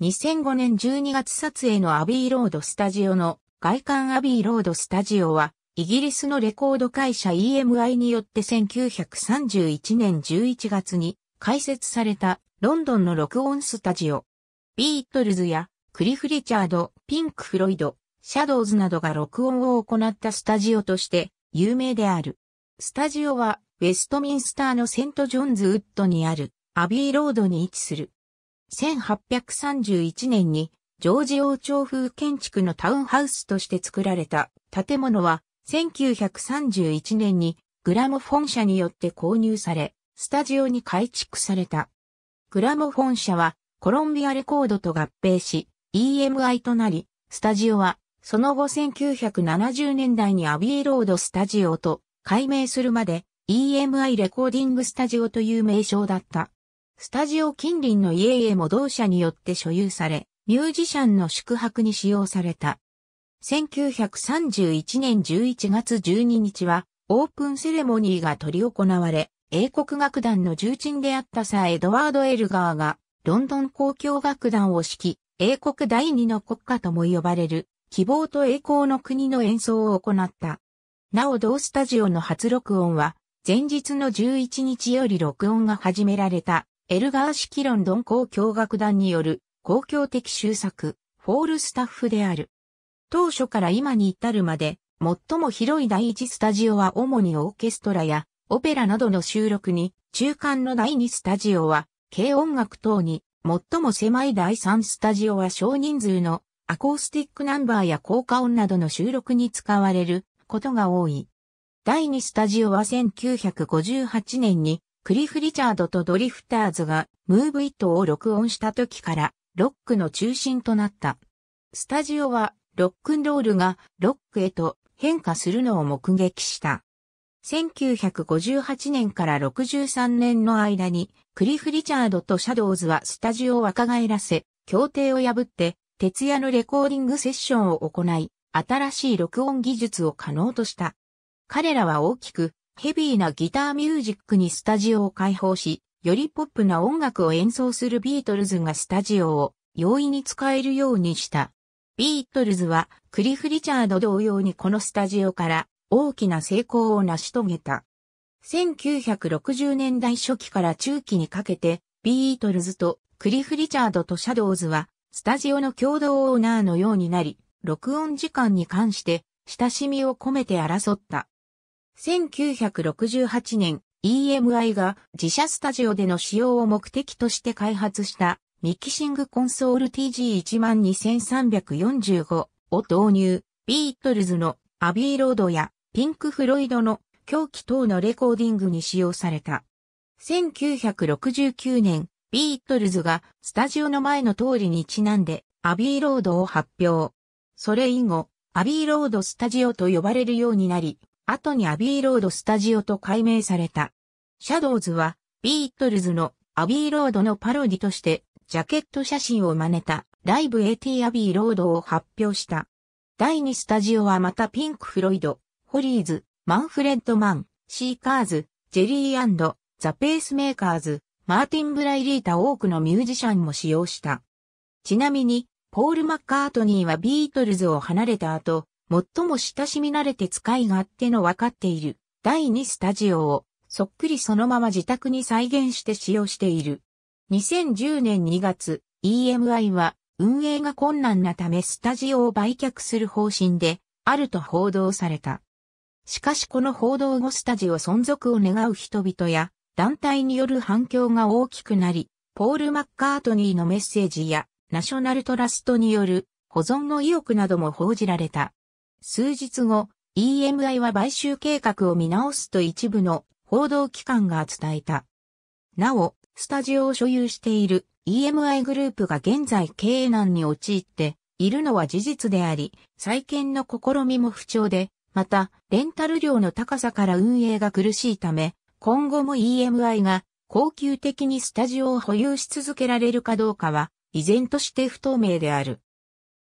2005年12月撮影のアビーロードスタジオの外観アビーロードスタジオはイギリスのレコード会社 EMI によって1931年11月に開設されたロンドンの録音スタジオ。ビートルズやクリフ・リチャード、ピンク・フロイド、シャドウズなどが録音を行ったスタジオとして有名である。スタジオはウェストミンスターのセント・ジョンズ・ウッドにあるアビーロードに位置する。1831年にジョージ王朝風建築のタウンハウスとして作られた建物は1931年にグラモフォン社によって購入され、スタジオに改築された。グラモフォン社はコロンビアレコードと合併し、EMI となり、スタジオはその後1970年代にアビーロードスタジオと改名するまで EMI レコーディングスタジオという名称だった。スタジオ近隣の家々も同社によって所有され、ミュージシャンの宿泊に使用された。1931年11月12日は、オープンセレモニーが取り行われ、英国楽団の重鎮であったサー・エドワード・エルガーが、ロンドン交響楽団を指揮、英国第二の国家とも呼ばれる、希望と栄光の国の演奏を行った。なお同スタジオの初録音は、前日の11日より録音が始められた。エルガー式ロンドン公共楽団による公共的修作、フォールスタッフである。当初から今に至るまで、最も広い第一スタジオは主にオーケストラやオペラなどの収録に、中間の第二スタジオは軽音楽等に、最も狭い第三スタジオは少人数のアコースティックナンバーや効果音などの収録に使われることが多い。第二スタジオは1958年にクリフ・リチャードとドリフターズがムーブ・イットを録音した時からロックの中心となった。スタジオはロックンロールがロックへと変化するのを目撃した。1958年から63年の間にクリフ・リチャードとシャドウズはスタジオを若返らせ、協定を破って徹夜のレコーディングセッションを行い、新しい録音技術を可能とした。彼らは大きくヘビーなギターミュージックにスタジオを開放し、よりポップな音楽を演奏するビートルズがスタジオを容易に使えるようにした。ビートルズはクリフ・リチャード同様にこのスタジオから大きな成功を成し遂げた。1960年代初期から中期にかけてビートルズとクリフ・リチャードとシャドウズはスタジオの共同オーナーのようになり、録音時間に関して親しみを込めて争った。1968年、EMI が自社スタジオでの使用を目的として開発したミキシングコンソール TG12345 を導入、ビートルズのアビーロードやピンク・フロイドの狂気等のレコーディングに使用された。1969年、ビートルズがスタジオの前の通りにちなんでアビーロードを発表。それ以後、アビーロードスタジオと呼ばれるようになり、後にアビーロードスタジオと改名された。シャドウズはビートルズのアビーロードのパロディとしてジャケット写真を真似たライブ AT アビーロードを発表した。第2スタジオはまたピンク・フロイド、ホリーズ、マンフレッド・マン、シーカーズ、ジェリーザ・ペースメーカーズ、マーティン・ブライリータ多くのミュージシャンも使用した。ちなみに、ポール・マッカートニーはビートルズを離れた後、最も親しみ慣れて使い勝手の分かっている第2スタジオをそっくりそのまま自宅に再現して使用している。2010年2月、EMI は運営が困難なためスタジオを売却する方針であると報道された。しかしこの報道後スタジオ存続を願う人々や団体による反響が大きくなり、ポール・マッカートニーのメッセージやナショナルトラストによる保存の意欲なども報じられた。数日後、EMI は買収計画を見直すと一部の報道機関が伝えた。なお、スタジオを所有している EMI グループが現在経営難に陥っているのは事実であり、再建の試みも不調で、また、レンタル料の高さから運営が苦しいため、今後も EMI が高級的にスタジオを保有し続けられるかどうかは、依然として不透明である。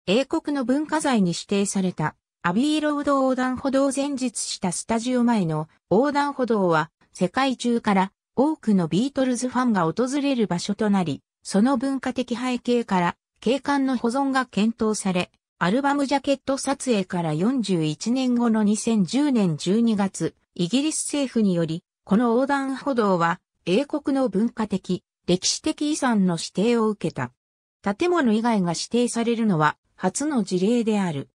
英国の文化財に指定されたアビーロード横断歩道前日したスタジオ前の横断歩道は世界中から多くのビートルズファンが訪れる場所となり、その文化的背景から景観の保存が検討され、アルバムジャケット撮影から41年後の2010年12月、イギリス政府により、この横断歩道は英国の文化的、歴史的遺産の指定を受けた。建物以外が指定されるのは初の事例である。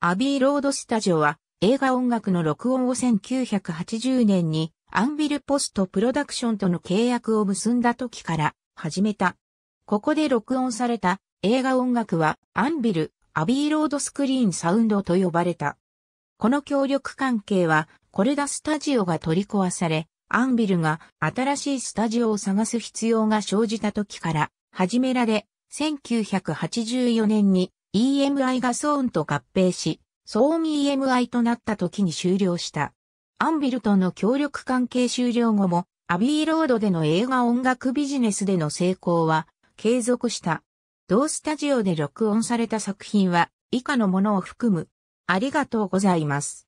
アビーロードスタジオは映画音楽の録音を1980年にアンビルポストプロダクションとの契約を結んだ時から始めた。ここで録音された映画音楽はアンビル、アビーロードスクリーンサウンドと呼ばれた。この協力関係はコレダスタジオが取り壊され、アンビルが新しいスタジオを探す必要が生じた時から始められ、1984年に EMI がソーンと合併し、ソーン EMI となった時に終了した。アンビルとの協力関係終了後も、アビーロードでの映画音楽ビジネスでの成功は継続した。同スタジオで録音された作品は以下のものを含む。ありがとうございます。